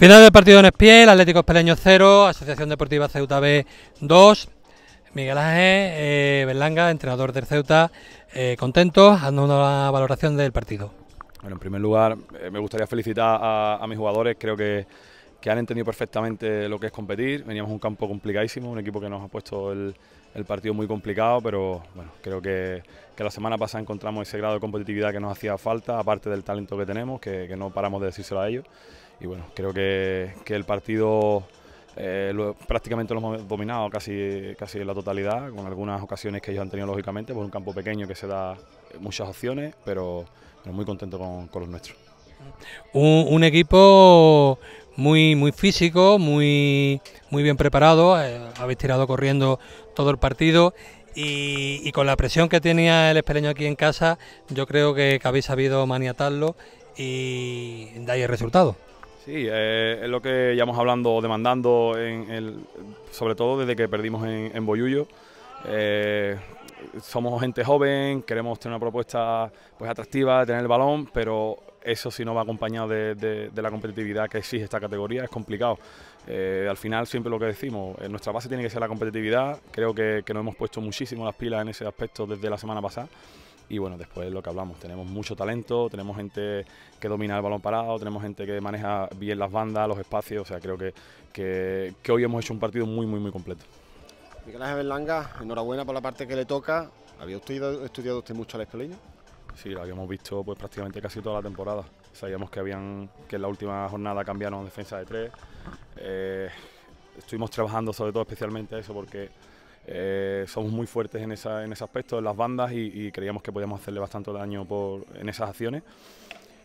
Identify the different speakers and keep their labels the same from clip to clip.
Speaker 1: Final del partido en Espiel, Atlético Espeleño 0, Asociación Deportiva Ceuta B 2. Miguel Ángel eh, Berlanga, entrenador del Ceuta, eh, contento, dando una valoración del partido.
Speaker 2: Bueno, en primer lugar, eh, me gustaría felicitar a mis jugadores. Creo que que han entendido perfectamente lo que es competir. Veníamos un campo complicadísimo, un equipo que nos ha puesto el, partido muy complicado, pero bueno, creo que, la semana pasada encontramos ese grado de competitividad que nos hacía falta, aparte del talento que tenemos, que, no paramos de decírselo a ellos. Y bueno, creo que, el partido eh, prácticamente lo hemos dominado casi, casi en la totalidad, con algunas ocasiones que ellos han tenido lógicamente, por pues un campo pequeño que se da muchas opciones, pero, muy contento con los nuestros.
Speaker 1: Un, equipo muy, muy físico, muy, muy bien preparado, eh, habéis tirado corriendo todo el partido y, con la presión que tenía el espeleño aquí en casa, yo creo que, habéis sabido maniatarlo y dais el resultado.
Speaker 2: Sí, eh, es lo que llevamos hablando, demandando, sobre todo desde que perdimos en, en eh, somos gente joven, queremos tener una propuesta pues atractiva, tener el balón, pero eso si no va acompañado de, la competitividad que exige esta categoría es complicado. Eh, al final siempre lo que decimos, eh, nuestra base tiene que ser la competitividad, creo que, nos hemos puesto muchísimo las pilas en ese aspecto desde la semana pasada y bueno, después lo que hablamos, tenemos mucho talento, tenemos gente que domina el balón parado, tenemos gente que maneja bien las bandas, los espacios, o sea, creo que, que, hoy hemos hecho un partido muy, muy, muy completo. Miguel Ángel Berlanga, enhorabuena por la parte que le toca. ¿Había estudiado usted mucho al Sí, la habíamos visto pues prácticamente casi toda la temporada. Sabíamos que habían que en la última jornada cambiaron defensa de tres. Eh, estuvimos trabajando sobre todo especialmente eso porque eh, somos muy fuertes en, ese aspecto, en las bandas y, y creíamos que podíamos hacerle bastante daño en esas acciones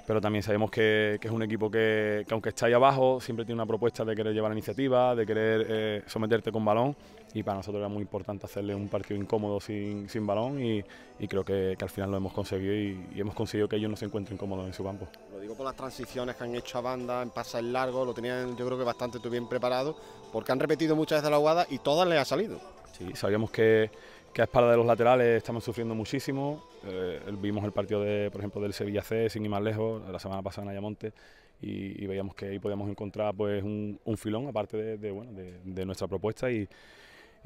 Speaker 2: pero también sabemos que, es un equipo que, aunque está ahí abajo, siempre tiene una propuesta de querer llevar la iniciativa, de querer eh, someterte con balón y para nosotros era muy importante hacerle un partido incómodo sin, balón y, creo que, al final lo hemos conseguido y, hemos conseguido que ellos no se encuentren cómodos en su campo. Lo digo por las transiciones que han hecho a banda, en pases largos. lo tenían yo creo que bastante bien preparado porque han repetido muchas veces la jugada y todas les ha salido. Sí, sabíamos que que a espalda de los laterales estamos sufriendo muchísimo. Eh, vimos el partido, de, por ejemplo, del Sevilla C, sin ir más lejos, la semana pasada en Ayamonte, y, veíamos que ahí podíamos encontrar pues, un, filón, aparte de, bueno, de, nuestra propuesta. Y,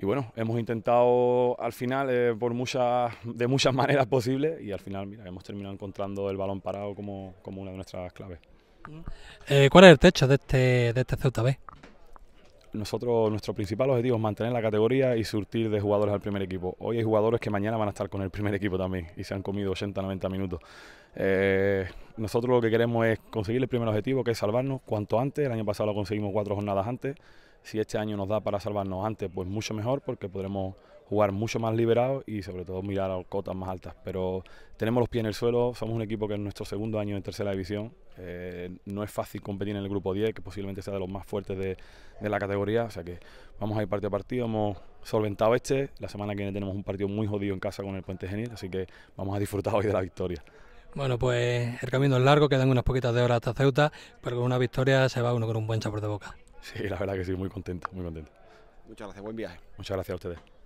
Speaker 2: bueno, hemos intentado al final, eh, por muchas, de muchas maneras posibles, y al final mira, hemos terminado encontrando el balón parado como, como una de nuestras claves.
Speaker 1: Eh, ¿Cuál es el techo de este, de este Ceuta B?
Speaker 2: nosotros, nuestro principal objetivo es mantener la categoría y surtir de jugadores al primer equipo. Hoy hay jugadores que mañana van a estar con el primer equipo también y se han comido 80, 90 minutos. Eh, nosotros lo que queremos es conseguir el primer objetivo, que es salvarnos cuanto antes. El año pasado lo conseguimos cuatro jornadas antes. Si este año nos da para salvarnos antes, pues mucho mejor porque podremos jugar mucho más liberados y sobre todo mirar a cotas más altas. Pero tenemos los pies en el suelo, somos un equipo que en nuestro segundo año en tercera división. Eh, no es fácil competir en el grupo 10, que posiblemente sea de los más fuertes de, la categoría. O sea que vamos a ir partido a partido, hemos solventado este. La semana que viene tenemos un partido muy jodido en casa con el Puente Genil, así que vamos a disfrutar hoy de la victoria.
Speaker 1: Bueno, pues el camino es largo, quedan unas poquitas de horas hasta Ceuta, pero con una victoria se va uno con un buen sabor de boca. Sí, la verdad que sí, muy contento, muy contento.
Speaker 2: Muchas gracias, buen viaje.
Speaker 1: Muchas gracias a ustedes.